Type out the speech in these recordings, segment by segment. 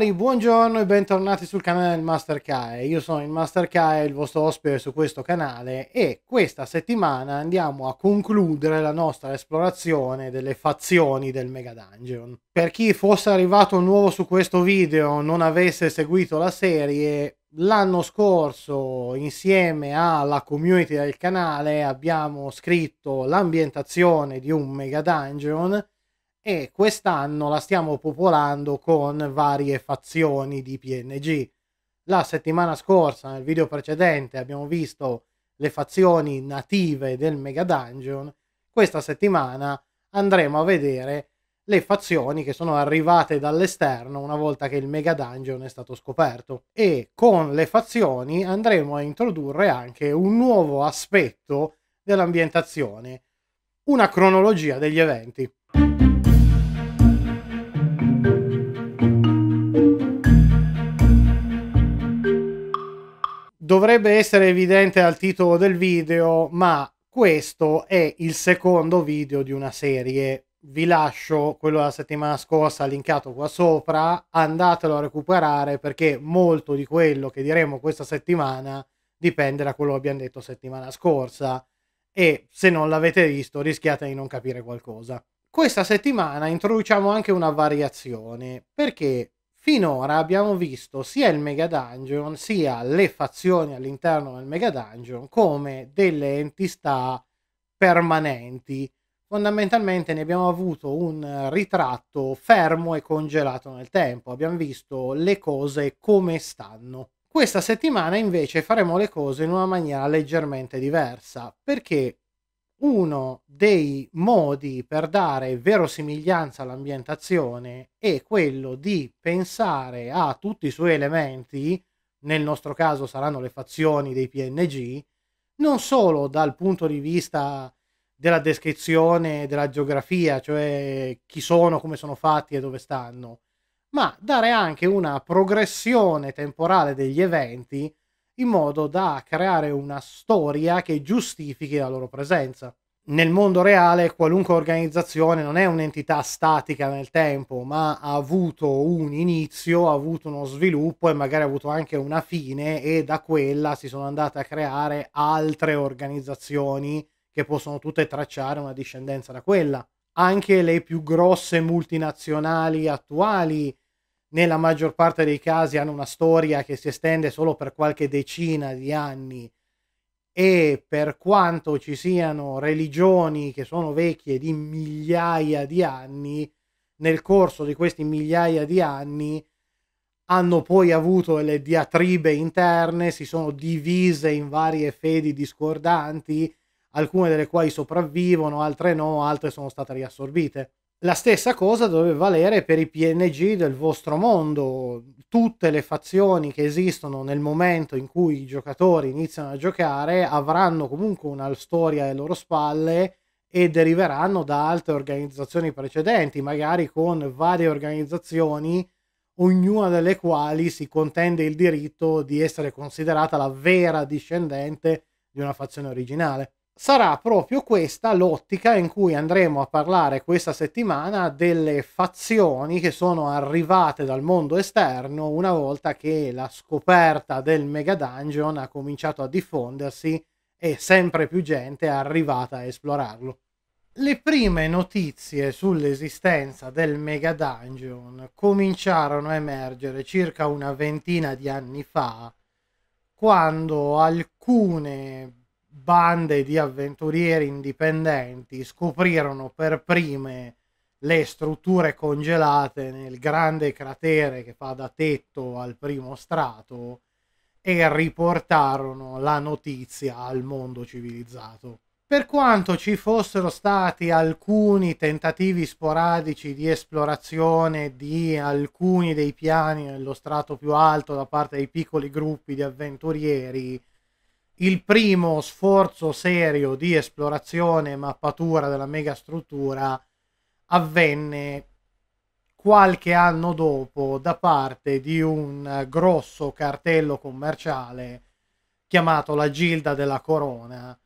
signori, buongiorno e bentornati sul canale del Master Kai. Io sono il Master Kai, il vostro ospite su questo canale e questa settimana andiamo a concludere la nostra esplorazione delle fazioni del Mega Dungeon. Per chi fosse arrivato nuovo su questo video non avesse seguito la serie, l'anno scorso insieme alla community del canale abbiamo scritto l'ambientazione di un Mega Dungeon e quest'anno la stiamo popolando con varie fazioni di PNG. La settimana scorsa, nel video precedente, abbiamo visto le fazioni native del Mega Dungeon. Questa settimana andremo a vedere le fazioni che sono arrivate dall'esterno una volta che il Mega Dungeon è stato scoperto. E con le fazioni andremo a introdurre anche un nuovo aspetto dell'ambientazione, una cronologia degli eventi. dovrebbe essere evidente al titolo del video, ma questo è il secondo video di una serie. Vi lascio quello della settimana scorsa linkato qua sopra, andatelo a recuperare perché molto di quello che diremo questa settimana dipende da quello che abbiamo detto settimana scorsa e se non l'avete visto rischiate di non capire qualcosa. Questa settimana introduciamo anche una variazione perché Finora abbiamo visto sia il Mega Dungeon sia le fazioni all'interno del Mega Dungeon come delle entità permanenti. Fondamentalmente ne abbiamo avuto un ritratto fermo e congelato nel tempo, abbiamo visto le cose come stanno. Questa settimana invece faremo le cose in una maniera leggermente diversa, perché uno dei modi per dare verosimiglianza all'ambientazione è quello di pensare a tutti i suoi elementi, nel nostro caso saranno le fazioni dei PNG, non solo dal punto di vista della descrizione, della geografia, cioè chi sono, come sono fatti e dove stanno, ma dare anche una progressione temporale degli eventi in modo da creare una storia che giustifichi la loro presenza. Nel mondo reale qualunque organizzazione non è un'entità statica nel tempo, ma ha avuto un inizio, ha avuto uno sviluppo e magari ha avuto anche una fine e da quella si sono andate a creare altre organizzazioni che possono tutte tracciare una discendenza da quella. Anche le più grosse multinazionali attuali nella maggior parte dei casi hanno una storia che si estende solo per qualche decina di anni e per quanto ci siano religioni che sono vecchie di migliaia di anni, nel corso di questi migliaia di anni hanno poi avuto delle diatribe interne, si sono divise in varie fedi discordanti, alcune delle quali sopravvivono, altre no, altre sono state riassorbite. La stessa cosa dovrebbe valere per i PNG del vostro mondo, tutte le fazioni che esistono nel momento in cui i giocatori iniziano a giocare avranno comunque una storia alle loro spalle e deriveranno da altre organizzazioni precedenti, magari con varie organizzazioni, ognuna delle quali si contende il diritto di essere considerata la vera discendente di una fazione originale sarà proprio questa l'ottica in cui andremo a parlare questa settimana delle fazioni che sono arrivate dal mondo esterno una volta che la scoperta del Mega Dungeon ha cominciato a diffondersi e sempre più gente è arrivata a esplorarlo. Le prime notizie sull'esistenza del Mega Dungeon cominciarono a emergere circa una ventina di anni fa, quando alcune bande di avventurieri indipendenti scoprirono per prime le strutture congelate nel grande cratere che fa da tetto al primo strato e riportarono la notizia al mondo civilizzato. Per quanto ci fossero stati alcuni tentativi sporadici di esplorazione di alcuni dei piani nello strato più alto da parte dei piccoli gruppi di avventurieri, il primo sforzo serio di esplorazione e mappatura della megastruttura avvenne qualche anno dopo da parte di un grosso cartello commerciale chiamato la Gilda della Corona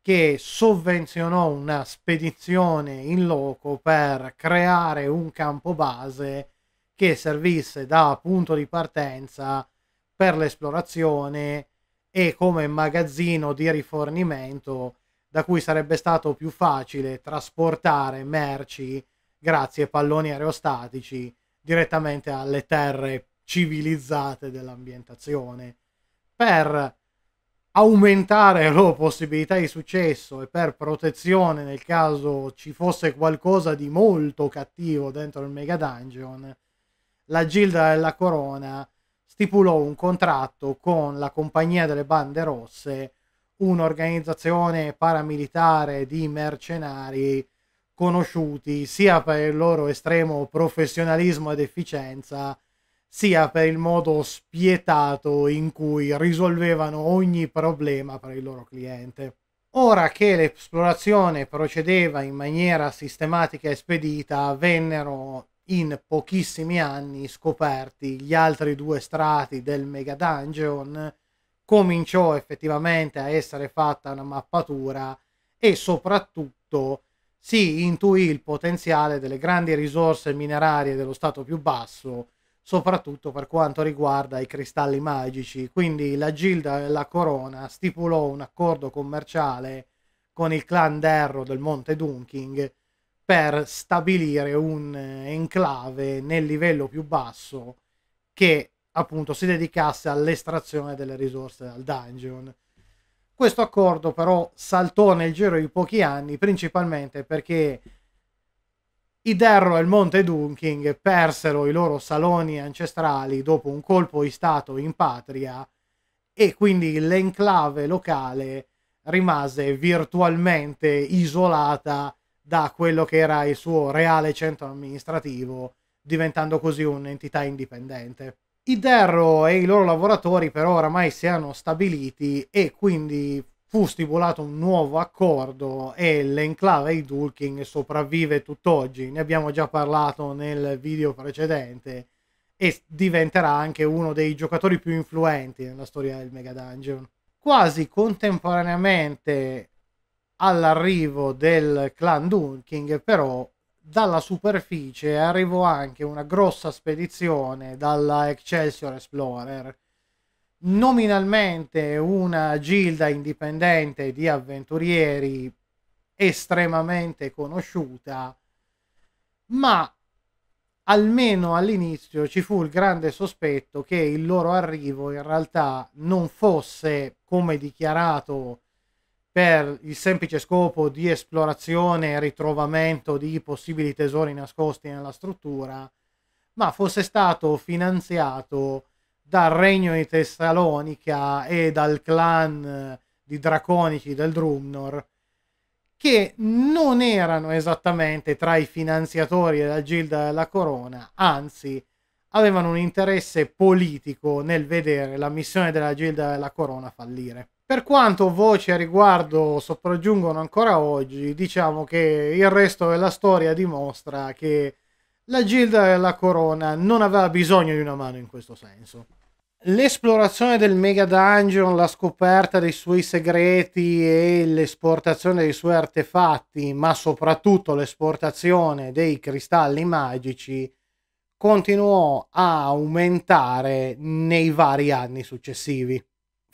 che sovvenzionò una spedizione in loco per creare un campo base che servisse da punto di partenza per l'esplorazione e come magazzino di rifornimento da cui sarebbe stato più facile trasportare merci grazie ai palloni aerostatici direttamente alle terre civilizzate dell'ambientazione per aumentare la loro possibilità di successo e per protezione nel caso ci fosse qualcosa di molto cattivo dentro il mega dungeon la gilda della corona stipulò un contratto con la compagnia delle bande rosse, un'organizzazione paramilitare di mercenari conosciuti sia per il loro estremo professionalismo ed efficienza, sia per il modo spietato in cui risolvevano ogni problema per il loro cliente. Ora che l'esplorazione procedeva in maniera sistematica e spedita, vennero in pochissimi anni scoperti gli altri due strati del Mega Dungeon, cominciò effettivamente a essere fatta una mappatura e soprattutto si intuì il potenziale delle grandi risorse minerarie dello stato più basso, soprattutto per quanto riguarda i cristalli magici. Quindi la Gilda e la Corona stipulò un accordo commerciale con il clan Derro del Monte Dunking per stabilire un eh, enclave nel livello più basso che appunto si dedicasse all'estrazione delle risorse dal dungeon. Questo accordo però saltò nel giro di pochi anni principalmente perché i Derro e il Monte Dunking persero i loro saloni ancestrali dopo un colpo di Stato in patria e quindi l'enclave locale rimase virtualmente isolata da quello che era il suo reale centro amministrativo, diventando così un'entità indipendente. I Derro e i loro lavoratori però oramai si erano stabiliti e quindi fu stipulato un nuovo accordo e l'enclave di Dulking sopravvive tutt'oggi, ne abbiamo già parlato nel video precedente e diventerà anche uno dei giocatori più influenti nella storia del Mega Dungeon. Quasi contemporaneamente all'arrivo del clan Dunking, però dalla superficie arrivò anche una grossa spedizione dalla Excelsior Explorer, nominalmente una gilda indipendente di avventurieri estremamente conosciuta, ma almeno all'inizio ci fu il grande sospetto che il loro arrivo in realtà non fosse, come dichiarato per il semplice scopo di esplorazione e ritrovamento di possibili tesori nascosti nella struttura, ma fosse stato finanziato dal regno di Tessalonica e dal clan di Draconici del Drumnor, che non erano esattamente tra i finanziatori della Gilda della Corona, anzi avevano un interesse politico nel vedere la missione della Gilda della Corona fallire. Per quanto voci a riguardo sopraggiungono ancora oggi, diciamo che il resto della storia dimostra che la Gilda della Corona non aveva bisogno di una mano in questo senso. L'esplorazione del Mega Dungeon, la scoperta dei suoi segreti e l'esportazione dei suoi artefatti, ma soprattutto l'esportazione dei cristalli magici, continuò a aumentare nei vari anni successivi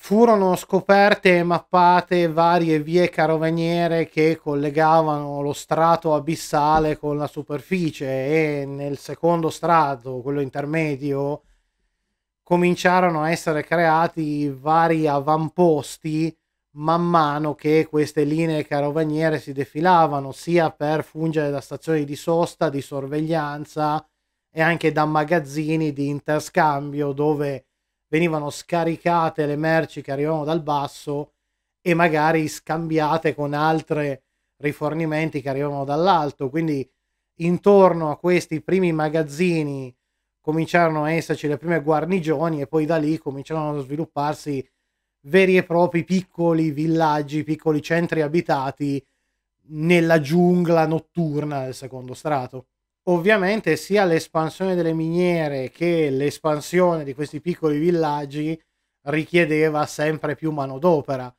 furono scoperte e mappate varie vie caroveniere che collegavano lo strato abissale con la superficie e nel secondo strato, quello intermedio, cominciarono a essere creati vari avamposti man mano che queste linee carovaniere si defilavano, sia per fungere da stazioni di sosta, di sorveglianza e anche da magazzini di interscambio dove venivano scaricate le merci che arrivavano dal basso e magari scambiate con altri rifornimenti che arrivavano dall'alto. Quindi intorno a questi primi magazzini cominciarono a esserci le prime guarnigioni e poi da lì cominciarono a svilupparsi veri e propri piccoli villaggi, piccoli centri abitati nella giungla notturna del secondo strato ovviamente sia l'espansione delle miniere che l'espansione di questi piccoli villaggi richiedeva sempre più manodopera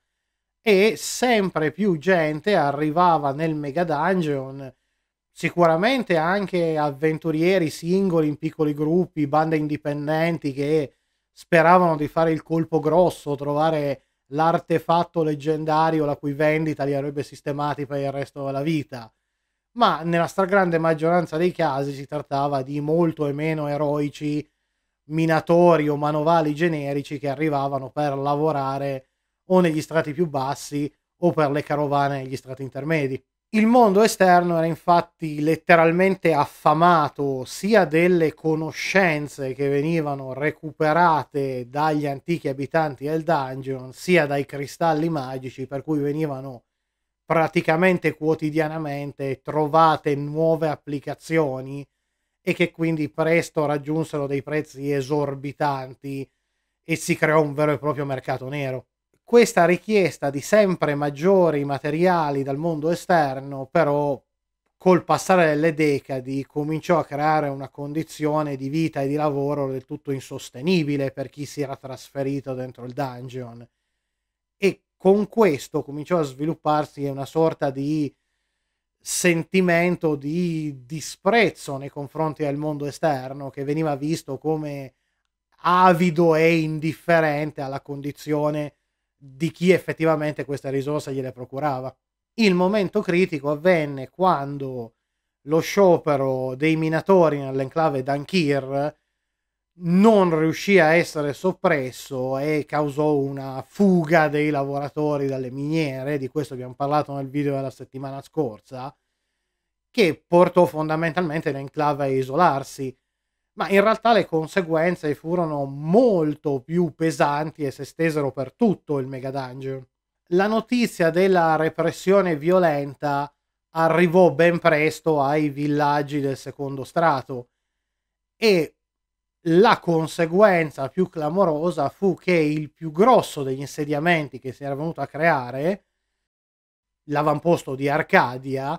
e sempre più gente arrivava nel mega dungeon sicuramente anche avventurieri singoli in piccoli gruppi bande indipendenti che speravano di fare il colpo grosso trovare l'artefatto leggendario la cui vendita li avrebbe sistemati per il resto della vita ma nella stragrande maggioranza dei casi si trattava di molto e meno eroici minatori o manovali generici che arrivavano per lavorare o negli strati più bassi o per le carovane negli strati intermedi. Il mondo esterno era infatti letteralmente affamato sia delle conoscenze che venivano recuperate dagli antichi abitanti del dungeon, sia dai cristalli magici per cui venivano praticamente quotidianamente trovate nuove applicazioni e che quindi presto raggiunsero dei prezzi esorbitanti e si creò un vero e proprio mercato nero. Questa richiesta di sempre maggiori materiali dal mondo esterno però col passare delle decadi cominciò a creare una condizione di vita e di lavoro del tutto insostenibile per chi si era trasferito dentro il dungeon con questo cominciò a svilupparsi una sorta di sentimento di disprezzo nei confronti del mondo esterno che veniva visto come avido e indifferente alla condizione di chi effettivamente queste risorse gliele procurava. Il momento critico avvenne quando lo sciopero dei minatori nell'enclave d'Ankir non riuscì a essere soppresso e causò una fuga dei lavoratori dalle miniere, di questo abbiamo parlato nel video della settimana scorsa, che portò fondamentalmente l'enclave a isolarsi, ma in realtà le conseguenze furono molto più pesanti e si estesero per tutto il Mega Dungeon. La notizia della repressione violenta arrivò ben presto ai villaggi del secondo strato e la conseguenza più clamorosa fu che il più grosso degli insediamenti che si era venuto a creare, l'avamposto di Arcadia,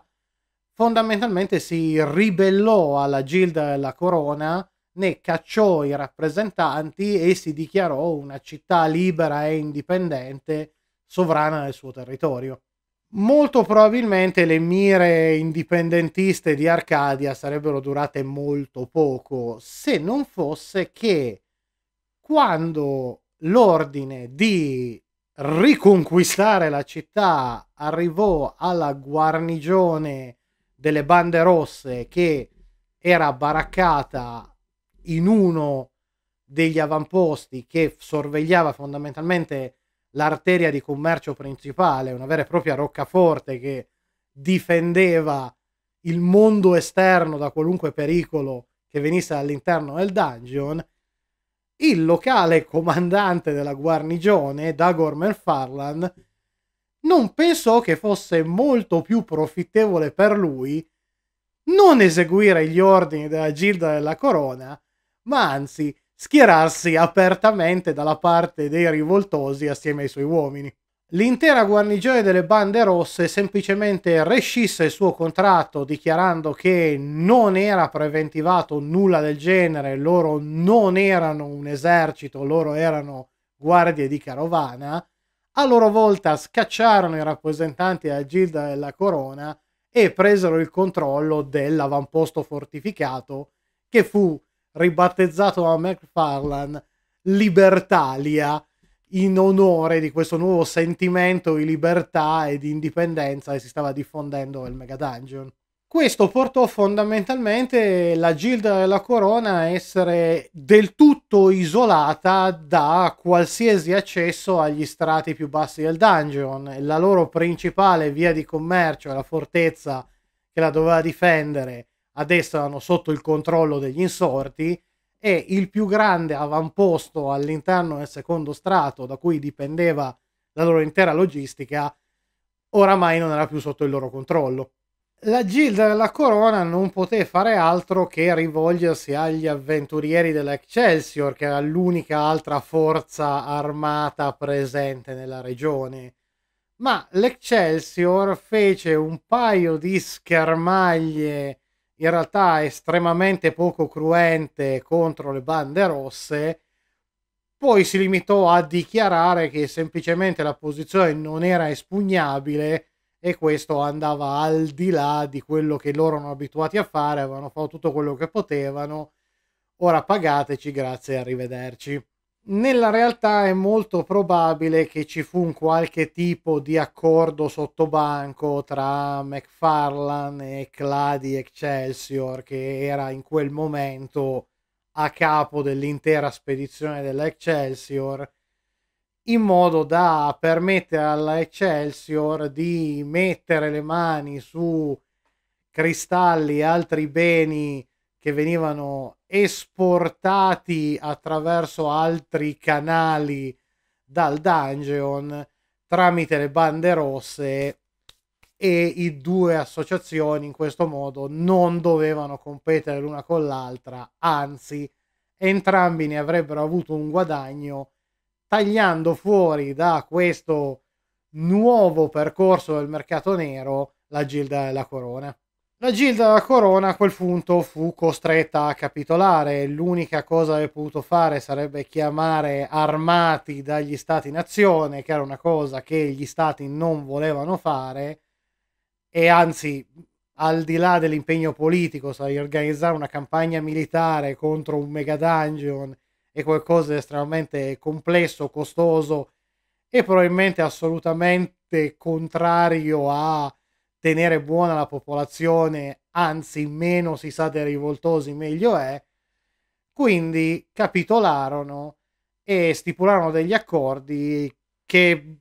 fondamentalmente si ribellò alla Gilda della Corona, ne cacciò i rappresentanti e si dichiarò una città libera e indipendente, sovrana del suo territorio molto probabilmente le mire indipendentiste di Arcadia sarebbero durate molto poco se non fosse che quando l'ordine di riconquistare la città arrivò alla guarnigione delle bande rosse che era baraccata in uno degli avamposti che sorvegliava fondamentalmente l'arteria di commercio principale, una vera e propria roccaforte che difendeva il mondo esterno da qualunque pericolo che venisse all'interno del dungeon, il locale comandante della guarnigione, Dagor McFarlane, non pensò che fosse molto più profittevole per lui non eseguire gli ordini della Gilda della Corona, ma anzi schierarsi apertamente dalla parte dei rivoltosi assieme ai suoi uomini. L'intera guarnigione delle bande rosse semplicemente rescisse il suo contratto dichiarando che non era preventivato nulla del genere, loro non erano un esercito, loro erano guardie di carovana. A loro volta scacciarono i rappresentanti della Gilda della Corona e presero il controllo dell'avamposto fortificato che fu ribattezzato a McFarlane Libertalia in onore di questo nuovo sentimento di libertà e di indipendenza che si stava diffondendo nel Mega Dungeon. Questo portò fondamentalmente la Gilda della Corona a essere del tutto isolata da qualsiasi accesso agli strati più bassi del dungeon. La loro principale via di commercio, la fortezza che la doveva difendere, adesso erano sotto il controllo degli insorti e il più grande avamposto all'interno del secondo strato da cui dipendeva la loro intera logistica oramai non era più sotto il loro controllo. La Gilda della Corona non poté fare altro che rivolgersi agli avventurieri dell'Excelsior, che era l'unica altra forza armata presente nella regione. Ma l'Excelsior fece un paio di schermaglie in realtà estremamente poco cruente contro le bande rosse, poi si limitò a dichiarare che semplicemente la posizione non era espugnabile e questo andava al di là di quello che loro erano abituati a fare, avevano fatto tutto quello che potevano, ora pagateci, grazie e arrivederci. Nella realtà è molto probabile che ci fu un qualche tipo di accordo sottobanco tra McFarlane e Cladi Excelsior, che era in quel momento a capo dell'intera spedizione dell'Excelsior, in modo da permettere all'Excelsior di mettere le mani su cristalli e altri beni che venivano esportati attraverso altri canali dal dungeon tramite le bande rosse e i due associazioni in questo modo non dovevano competere l'una con l'altra, anzi entrambi ne avrebbero avuto un guadagno tagliando fuori da questo nuovo percorso del mercato nero la Gilda della Corona. La Gilda della Corona a quel punto fu costretta a capitolare. L'unica cosa che avrebbe potuto fare sarebbe chiamare armati dagli stati-nazione, che era una cosa che gli stati non volevano fare, e anzi, al di là dell'impegno politico, sai, organizzare una campagna militare contro un mega dungeon è qualcosa di estremamente complesso, costoso e probabilmente assolutamente contrario a tenere buona la popolazione, anzi meno si sa dei rivoltosi meglio è, quindi capitolarono e stipularono degli accordi che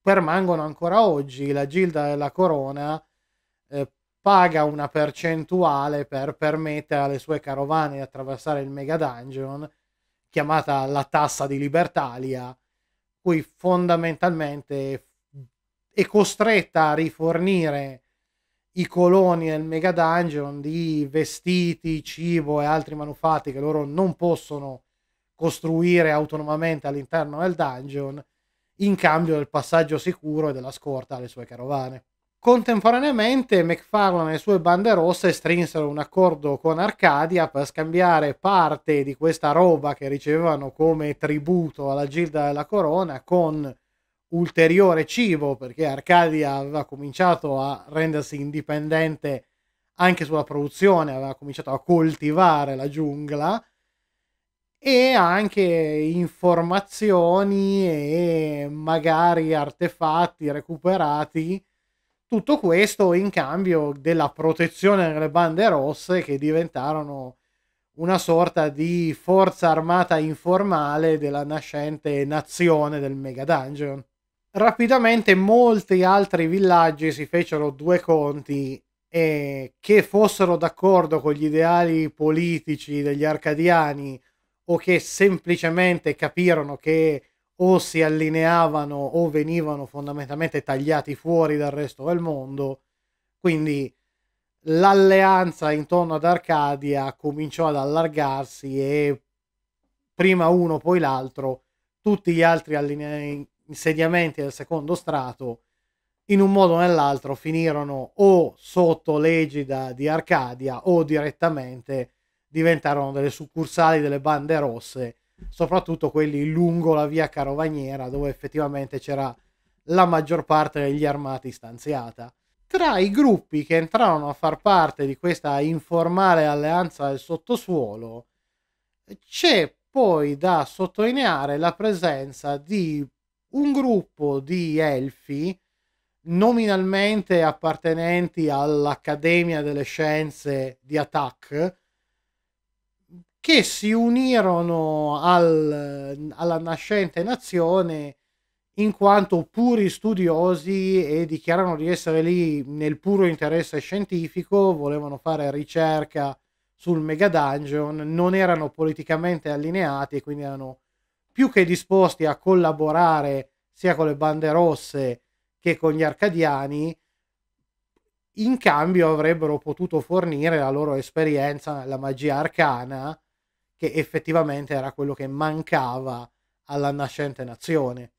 permangono ancora oggi. La Gilda della Corona eh, paga una percentuale per permettere alle sue carovane di attraversare il Mega Dungeon, chiamata la tassa di Libertalia, cui fondamentalmente è costretta a rifornire i coloni nel Mega Dungeon di vestiti, cibo e altri manufatti che loro non possono costruire autonomamente all'interno del dungeon in cambio del passaggio sicuro e della scorta alle sue carovane. Contemporaneamente McFarlane e le sue bande rosse strinsero un accordo con Arcadia per scambiare parte di questa roba che ricevevano come tributo alla Gilda della Corona con ulteriore cibo perché Arcadia aveva cominciato a rendersi indipendente anche sulla produzione, aveva cominciato a coltivare la giungla e anche informazioni e magari artefatti recuperati. Tutto questo in cambio della protezione delle bande rosse che diventarono una sorta di forza armata informale della nascente nazione del Mega Dungeon rapidamente molti altri villaggi si fecero due conti eh, che fossero d'accordo con gli ideali politici degli arcadiani o che semplicemente capirono che o si allineavano o venivano fondamentalmente tagliati fuori dal resto del mondo. Quindi l'alleanza intorno ad Arcadia cominciò ad allargarsi e prima uno poi l'altro tutti gli altri allineamenti insediamenti del secondo strato in un modo o nell'altro finirono o sotto l'egida di Arcadia o direttamente diventarono delle succursali delle bande rosse, soprattutto quelli lungo la via Carovaniera dove effettivamente c'era la maggior parte degli armati stanziata. Tra i gruppi che entrarono a far parte di questa informale alleanza del sottosuolo c'è poi da sottolineare la presenza di un gruppo di elfi nominalmente appartenenti all'Accademia delle Scienze di Attack che si unirono al, alla nascente nazione in quanto puri studiosi e dichiarano di essere lì nel puro interesse scientifico, volevano fare ricerca sul Mega Dungeon, non erano politicamente allineati e quindi erano più che disposti a collaborare sia con le bande rosse che con gli arcadiani, in cambio avrebbero potuto fornire la loro esperienza la magia arcana, che effettivamente era quello che mancava alla nascente nazione.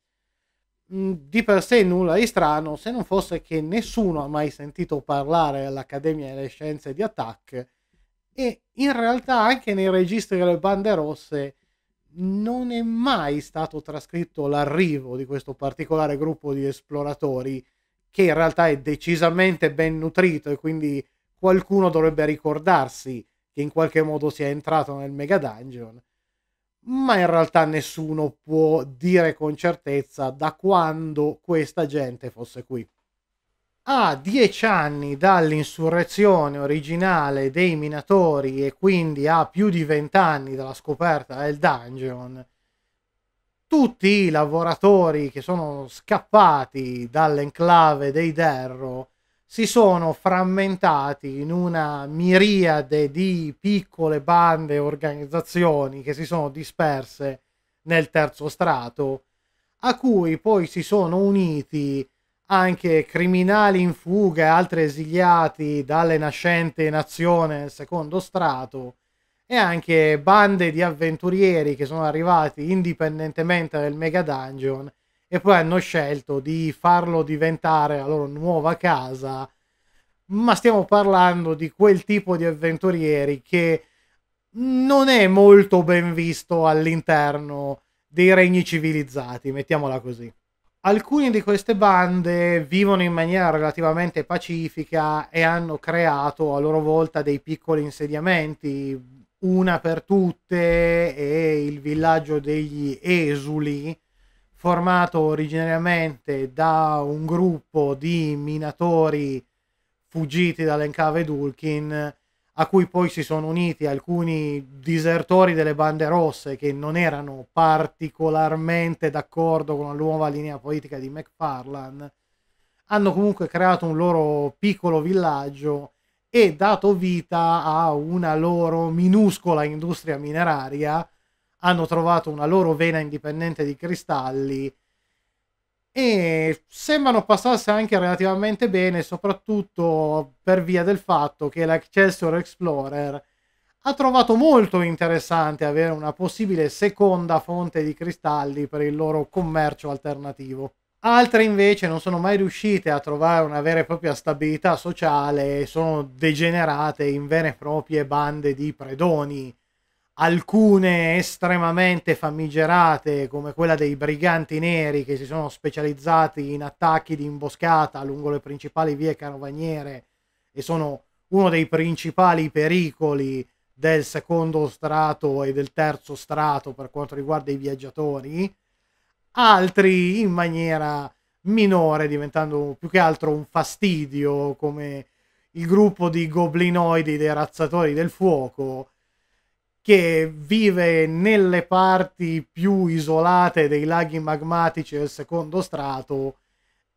Mm, di per sé nulla di strano, se non fosse che nessuno ha mai sentito parlare all'Accademia delle Scienze di Attack e in realtà anche nei registri delle bande rosse non è mai stato trascritto l'arrivo di questo particolare gruppo di esploratori che in realtà è decisamente ben nutrito e quindi qualcuno dovrebbe ricordarsi che in qualche modo sia entrato nel Mega Dungeon, ma in realtà nessuno può dire con certezza da quando questa gente fosse qui a dieci anni dall'insurrezione originale dei minatori e quindi a più di vent'anni dalla scoperta del dungeon, tutti i lavoratori che sono scappati dall'enclave dei Derro si sono frammentati in una miriade di piccole bande e organizzazioni che si sono disperse nel terzo strato, a cui poi si sono uniti anche criminali in fuga e altri esiliati dalle nascente nazioni del secondo strato e anche bande di avventurieri che sono arrivati indipendentemente dal Mega Dungeon e poi hanno scelto di farlo diventare la loro nuova casa ma stiamo parlando di quel tipo di avventurieri che non è molto ben visto all'interno dei regni civilizzati, mettiamola così. Alcune di queste bande vivono in maniera relativamente pacifica e hanno creato a loro volta dei piccoli insediamenti, una per tutte è il villaggio degli Esuli, formato originariamente da un gruppo di minatori fuggiti dall'encave Dulkin a cui poi si sono uniti alcuni disertori delle bande rosse che non erano particolarmente d'accordo con la nuova linea politica di McFarlane, hanno comunque creato un loro piccolo villaggio e dato vita a una loro minuscola industria mineraria, hanno trovato una loro vena indipendente di cristalli e sembrano passarsi anche relativamente bene, soprattutto per via del fatto che l'Excelsior Explorer ha trovato molto interessante avere una possibile seconda fonte di cristalli per il loro commercio alternativo. Altre invece non sono mai riuscite a trovare una vera e propria stabilità sociale e sono degenerate in vere e proprie bande di predoni alcune estremamente famigerate come quella dei briganti neri che si sono specializzati in attacchi di imboscata lungo le principali vie carovaniere e sono uno dei principali pericoli del secondo strato e del terzo strato per quanto riguarda i viaggiatori, altri in maniera minore diventando più che altro un fastidio come il gruppo di goblinoidi dei razzatori del fuoco che vive nelle parti più isolate dei laghi magmatici del secondo strato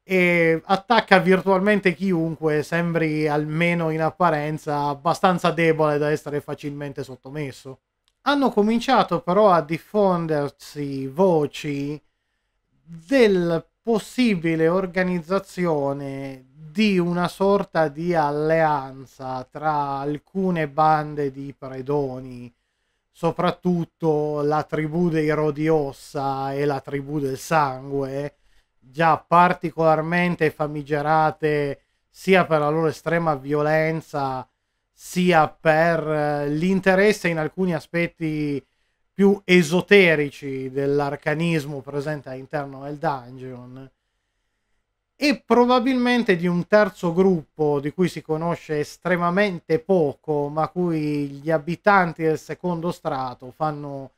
e attacca virtualmente chiunque sembri almeno in apparenza abbastanza debole da essere facilmente sottomesso. Hanno cominciato però a diffondersi voci del possibile organizzazione di una sorta di alleanza tra alcune bande di predoni soprattutto la tribù dei rodi ossa e la tribù del sangue, già particolarmente famigerate sia per la loro estrema violenza sia per eh, l'interesse in alcuni aspetti più esoterici dell'arcanismo presente all'interno del dungeon e probabilmente di un terzo gruppo di cui si conosce estremamente poco, ma cui gli abitanti del secondo strato fanno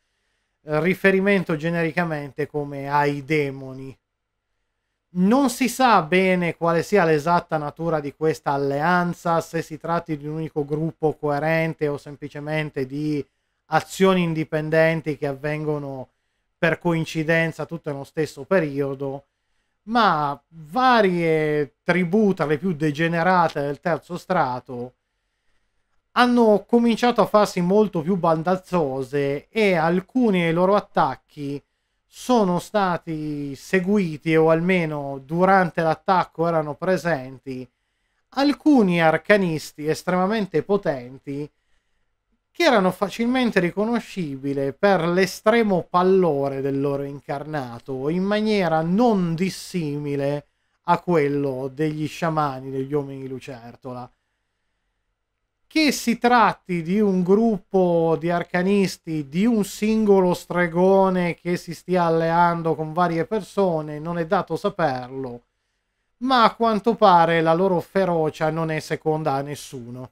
eh, riferimento genericamente come ai demoni. Non si sa bene quale sia l'esatta natura di questa alleanza, se si tratti di un unico gruppo coerente o semplicemente di azioni indipendenti che avvengono per coincidenza tutto nello stesso periodo ma varie tribù tra le più degenerate del terzo strato hanno cominciato a farsi molto più bandazzose e alcuni dei loro attacchi sono stati seguiti o almeno durante l'attacco erano presenti alcuni arcanisti estremamente potenti che erano facilmente riconoscibili per l'estremo pallore del loro incarnato, in maniera non dissimile a quello degli sciamani, degli uomini lucertola. Che si tratti di un gruppo di arcanisti, di un singolo stregone che si stia alleando con varie persone, non è dato saperlo, ma a quanto pare la loro ferocia non è seconda a nessuno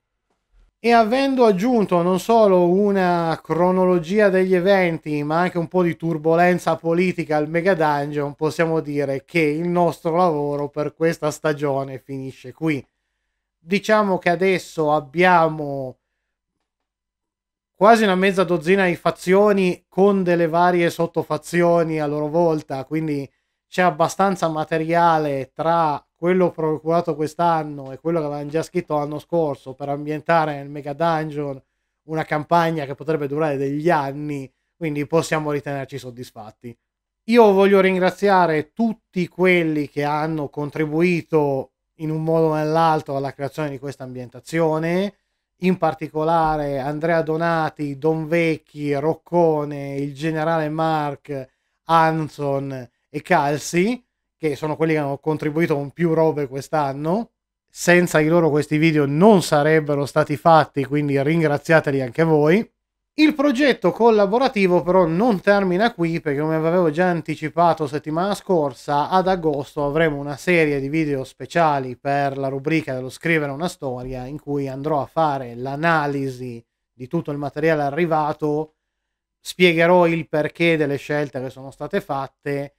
e avendo aggiunto non solo una cronologia degli eventi, ma anche un po' di turbolenza politica al Mega Dungeon, possiamo dire che il nostro lavoro per questa stagione finisce qui. Diciamo che adesso abbiamo quasi una mezza dozzina di fazioni con delle varie sottofazioni a loro volta, quindi c'è abbastanza materiale tra quello procurato quest'anno e quello che avevano già scritto l'anno scorso per ambientare nel Mega Dungeon una campagna che potrebbe durare degli anni, quindi possiamo ritenerci soddisfatti. Io voglio ringraziare tutti quelli che hanno contribuito in un modo o nell'altro alla creazione di questa ambientazione, in particolare Andrea Donati, Don Vecchi, Roccone, il generale Mark, Hanson e Calsi che sono quelli che hanno contribuito con più robe quest'anno. Senza di loro questi video non sarebbero stati fatti, quindi ringraziateli anche voi. Il progetto collaborativo però non termina qui perché come avevo già anticipato settimana scorsa, ad agosto avremo una serie di video speciali per la rubrica dello scrivere una storia in cui andrò a fare l'analisi di tutto il materiale arrivato, spiegherò il perché delle scelte che sono state fatte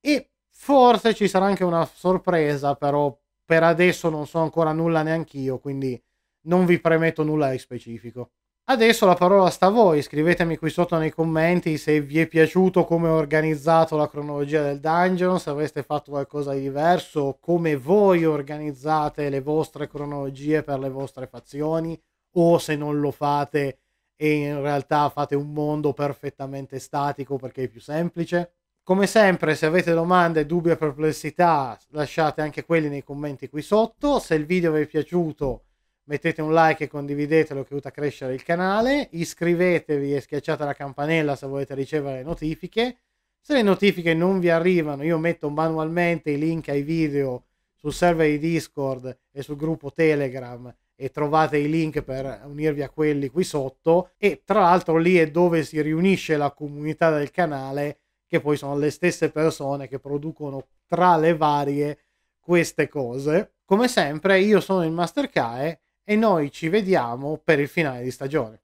e Forse ci sarà anche una sorpresa, però per adesso non so ancora nulla neanch'io, quindi non vi premetto nulla di specifico. Adesso la parola sta a voi, scrivetemi qui sotto nei commenti se vi è piaciuto come ho organizzato la cronologia del dungeon, se avreste fatto qualcosa di diverso, come voi organizzate le vostre cronologie per le vostre fazioni, o se non lo fate e in realtà fate un mondo perfettamente statico perché è più semplice. Come sempre, se avete domande, dubbi o perplessità, lasciate anche quelli nei commenti qui sotto. Se il video vi è piaciuto, mettete un like e condividetelo che aiuta a crescere il canale. Iscrivetevi e schiacciate la campanella se volete ricevere notifiche. Se le notifiche non vi arrivano, io metto manualmente i link ai video sul server di Discord e sul gruppo Telegram e trovate i link per unirvi a quelli qui sotto e tra l'altro lì è dove si riunisce la comunità del canale che poi sono le stesse persone che producono tra le varie queste cose. Come sempre, io sono il Master Kae e noi ci vediamo per il finale di stagione.